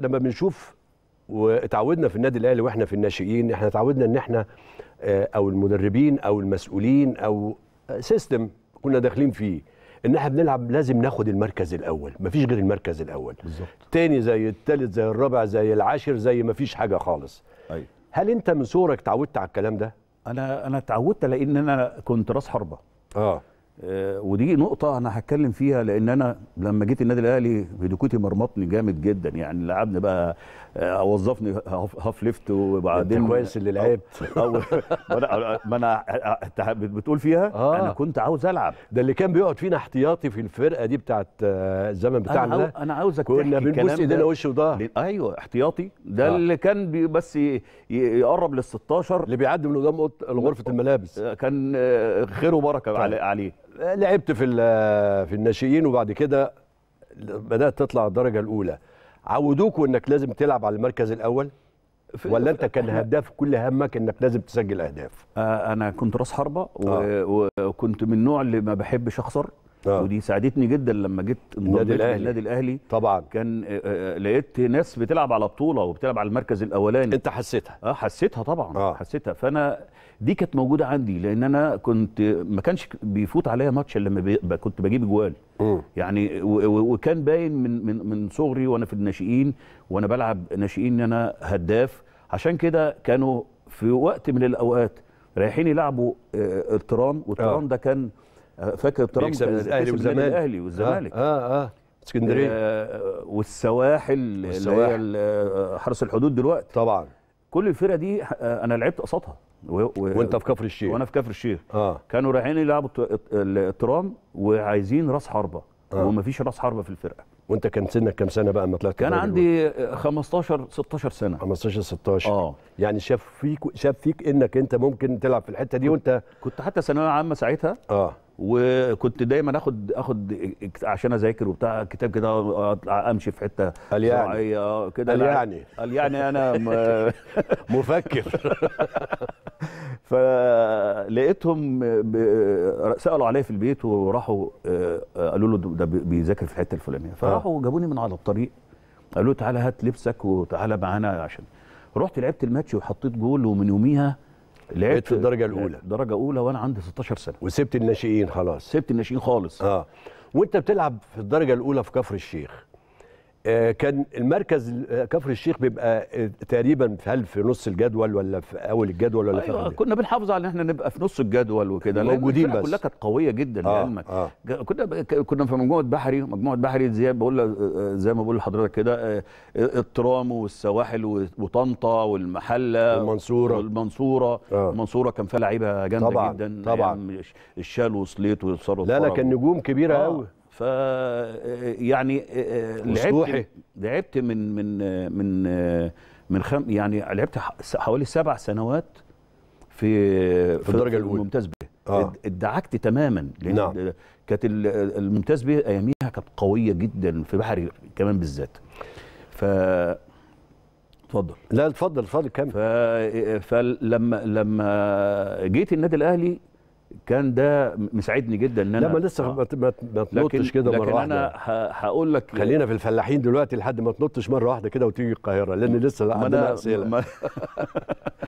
لما بنشوف واتعودنا في النادي الاهلي واحنا في الناشئين احنا اتعودنا ان احنا آه، او المدربين او المسؤولين او سيستم آه، كنا داخلين فيه ان احنا بنلعب لازم ناخد المركز الاول مفيش غير المركز الاول بالظبط تاني زي التالت زي الرابع زي العاشر زي مفيش حاجه خالص أي. أيوة. هل انت من صغرك اتعودت على الكلام ده انا انا اتعودت لان انا كنت راس حربه اه آه، ودي نقطة أنا هتكلم فيها لأن أنا لما جيت النادي الأهلي هيدوكوتي مرمطني جامد جدا يعني لعبني بقى آه، وظفني هاف ليفت وبعدين كويس اللي لعبت ما أنا آه، بتقول فيها آه. أنا كنت عاوز ألعب ده اللي كان بيقعد فينا احتياطي في الفرقة دي بتاعت الزمن بتاعنا أنا, أنا عاوزك كنا بنبص إيدينا وش وضهر أيوه احتياطي ده آه. اللي كان بس يقرب لل 16 اللي بيعدي من قدام غرفة الملابس كان خير وبركة طيب. عليه لعبت في في الناشئين وبعد كده بدات تطلع الدرجه الاولى عودوكوا انك لازم تلعب على المركز الاول ولا انت كان هداف كل همك انك لازم تسجل اهداف آه، انا كنت راس حربه آه. وكنت من النوع اللي ما بحبش اخسر آه. ودي ساعدتني جدا لما جيت الاهلي النادي الاهلي طبعا كان آه، آه، لقيت ناس بتلعب على بطوله وبتلعب على المركز الاولاني انت حسيتها اه حسيتها طبعا آه. حسيتها فانا دي كانت موجوده عندي لان انا كنت ما كانش بيفوت عليا ماتش الا لما كنت بجيب جوال يعني وكان باين من من من صغري وانا في الناشئين وانا بلعب ناشئين ان انا هداف عشان كده كانوا في وقت من الاوقات رايحين يلعبوا آه، الترام والترام آه. ده كان فاكر ترامب يعني الاهلي والزمالك الاهلي والزمالك اه اه اسكندريه آه والسواحل اللي هي آه، حرس الحدود دلوقتي طبعا كل الفرقه دي آه، انا لعبت قصادها و... و... وانت في كفر الشيخ وانا في كفر الشيخ آه. كانوا رايحين يلعبوا الترام وعايزين راس حربه آه. ومفيش راس حربه في الفرقه وانت كان سنك كام سنه بقى لما طلعت كان عندي 15 16 سنه 15 16 اه يعني شاف فيك شاف فيك انك انت ممكن تلعب في الحته دي وانت كنت حتى ثانويه عامه ساعتها اه وكنت دايما اخد اخد عشان اذاكر وبتاع كتاب كده امشي في حته قال يعني آه، كده قال يعني قال يعني انا مفكر فلقيتهم سالوا عليا في البيت وراحوا آه، آه، قالوا له ده بيذاكر في الحته الفلانيه آه. فراحوا جابوني من على الطريق قالوا له تعالى هات لبسك وتعالى معانا عشان رحت لعبت الماتش وحطيت جول ومن يوميها لعبت في الدرجه الاولى درجه اولى وانا عندي 16 سنه وسبت الناشئين خلاص سبت الناشئين خالص اه وانت بتلعب في الدرجه الاولى في كفر الشيخ آه، كان المركز آه، كفر الشيخ بيبقى آه، تقريبا هل في نص الجدول ولا في اول الجدول ولا أيوة في كنا بنحافظ على ان احنا نبقى في نص الجدول وكده موجودين بس كلها كانت قويه جدا آه لعلمك آه كنا كنا في مجموعه بحري مجموعه بحري زي بقول زي ما بقول لحضرتك كده الترام والسواحل وطنطا والمحله والمنصوره والمنصوره آه المنصوره كان فيها لعيبه جامده جدا طبعا الشال وسليط وصاروخ لا لا كان نجوم كبيره قوي آه ف يعني آه، آه، لعبت لعبت من من آه، من من خم يعني لعبت حوالي سبع سنوات في في الدرجه الاولى الممتاز به آه. ادعكت تماما لان نعم. كانت الممتاز به اياميها كانت قويه جدا في بحري كمان بالذات ف اتفضل لا اتفضل اتفضل كمل فلما لما جيت النادي الاهلي كان ده مساعدني جدا ان انا لا ما لسه ما تنطش كده مره واحده لكن انا هقول لك خلينا في الفلاحين دلوقتي لحد ما تنطش مره واحده كده وتيجي القاهره لان لسه عندنا اسئله